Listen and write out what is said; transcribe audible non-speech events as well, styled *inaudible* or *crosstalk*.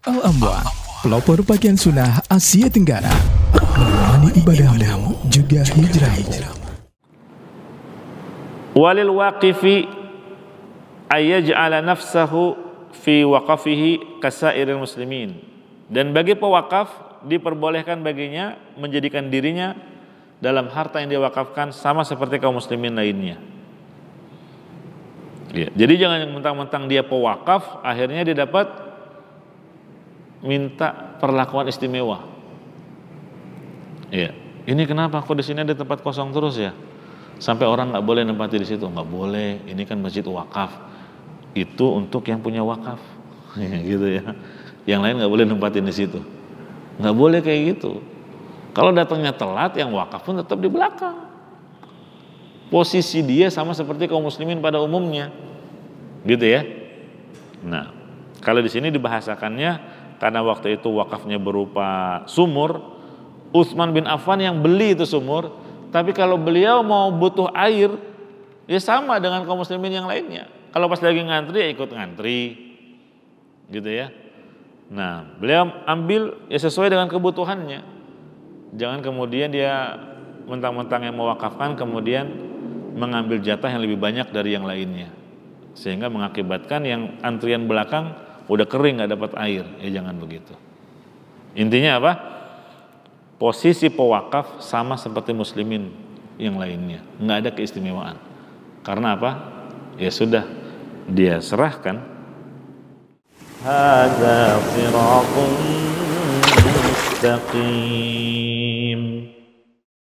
Al-Amwan, pelopor pakaian sunnah Asia Tenggara. Menemani ibadahmu juga hijrah. Walil waqifi ayyaj'ala nafsahu fi waqafihi kasairil muslimin. Dan bagi pewakaf diperbolehkan baginya menjadikan dirinya dalam harta yang diwakafkan sama seperti kaum muslimin lainnya. Ya, jadi jangan mentang-mentang dia pewakaf akhirnya dia dapat minta perlakuan istimewa. Iya. Ini kenapa kok di sini ada tempat kosong terus ya? Sampai orang nggak boleh nempati di situ, nggak boleh. Ini kan masjid wakaf. Itu untuk yang punya wakaf, *laughs* iya, gitu ya. Yang lain nggak boleh nempatin di situ. Nggak boleh kayak gitu. Kalau datangnya telat, yang wakaf pun tetap di belakang. Posisi dia sama seperti kaum muslimin pada umumnya, gitu ya. Nah, kalau di sini dibahasakannya karena waktu itu wakafnya berupa sumur. Utsman bin Affan yang beli itu sumur, tapi kalau beliau mau butuh air, ya sama dengan kaum muslimin yang lainnya. Kalau pas lagi ngantri ya ikut ngantri. Gitu ya. Nah, beliau ambil ya sesuai dengan kebutuhannya. Jangan kemudian dia mentang-mentang yang mewakafkan kemudian mengambil jatah yang lebih banyak dari yang lainnya. Sehingga mengakibatkan yang antrian belakang udah kering nggak dapat air ya jangan begitu intinya apa posisi pewakaf sama seperti muslimin yang lainnya nggak ada keistimewaan karena apa ya sudah dia serahkan